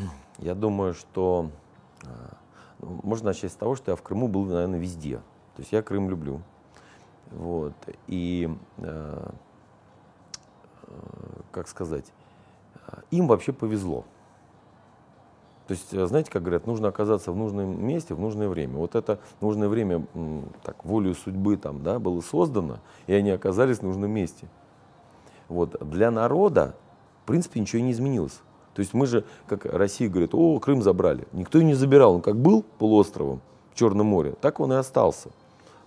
я думаю, что э, ну, можно начать с того, что я в Крыму был, наверное, везде. То есть я Крым люблю. Вот. И, э, э, как сказать, им вообще повезло. То есть, знаете, как говорят, нужно оказаться в нужном месте в нужное время. Вот это нужное время, так, волею судьбы там, да, было создано, и они оказались в нужном месте. Вот. Для народа, в принципе, ничего не изменилось. То есть мы же, как Россия говорит, о, Крым забрали. Никто и не забирал. Он как был полуостровом в Черном море, так он и остался.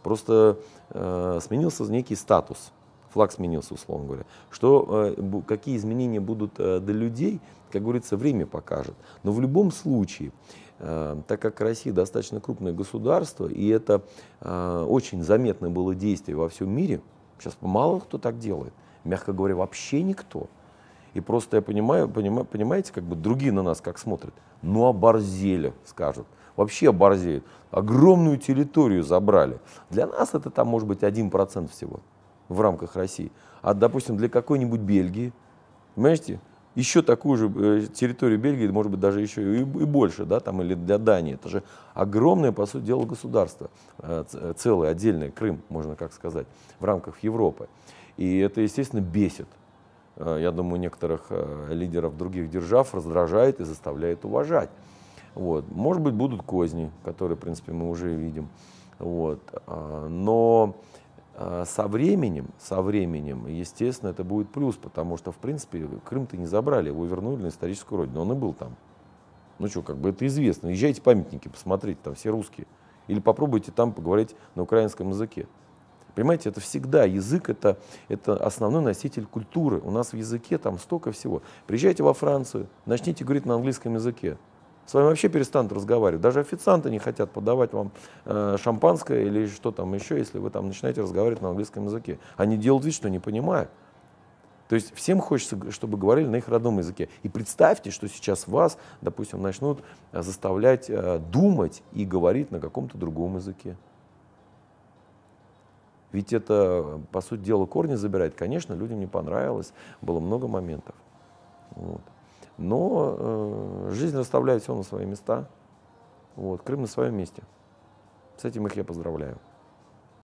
Просто э, сменился некий статус. Флаг сменился, условно говоря. Что, э, какие изменения будут э, для людей, как говорится, время покажет. Но в любом случае, э, так как Россия достаточно крупное государство, и это э, очень заметно было действие во всем мире, сейчас мало кто так делает, мягко говоря, вообще никто. И просто я понимаю, понимаю, понимаете, как бы другие на нас как смотрят. Ну, оборзели, скажут. Вообще оборзеют. Огромную территорию забрали. Для нас это там может быть 1% всего в рамках России. А, допустим, для какой-нибудь Бельгии, понимаете, еще такую же э, территорию Бельгии, может быть, даже еще и, и больше, да, там, или для Дании. Это же огромное, по сути дела, государство, э, целое, отдельное, Крым, можно как сказать, в рамках Европы. И это, естественно, бесит. Э, я думаю, некоторых э, лидеров других держав раздражает и заставляет уважать. Вот. Может быть, будут козни, которые, в принципе, мы уже видим. Вот. А, но э, со временем, со временем, естественно, это будет плюс, потому что, в принципе, Крым-то не забрали, его вернули на историческую родину, он и был там. Ну что, как бы это известно. Езжайте памятники, посмотрите, там все русские. Или попробуйте там поговорить на украинском языке. Понимаете, это всегда язык, это, это основной носитель культуры. У нас в языке там столько всего. Приезжайте во Францию, начните говорить на английском языке. С вами вообще перестанут разговаривать. Даже официанты не хотят подавать вам э, шампанское или что там еще, если вы там начинаете разговаривать на английском языке. Они делают вид, что не понимают. То есть всем хочется, чтобы говорили на их родном языке. И представьте, что сейчас вас, допустим, начнут э, заставлять э, думать и говорить на каком-то другом языке. Ведь это, по сути дела, корни забирать. Конечно, людям не понравилось, было много моментов. Вот. Но э, жизнь расставляет все на свои места. Вот. Крым на своем месте. С этим их я поздравляю.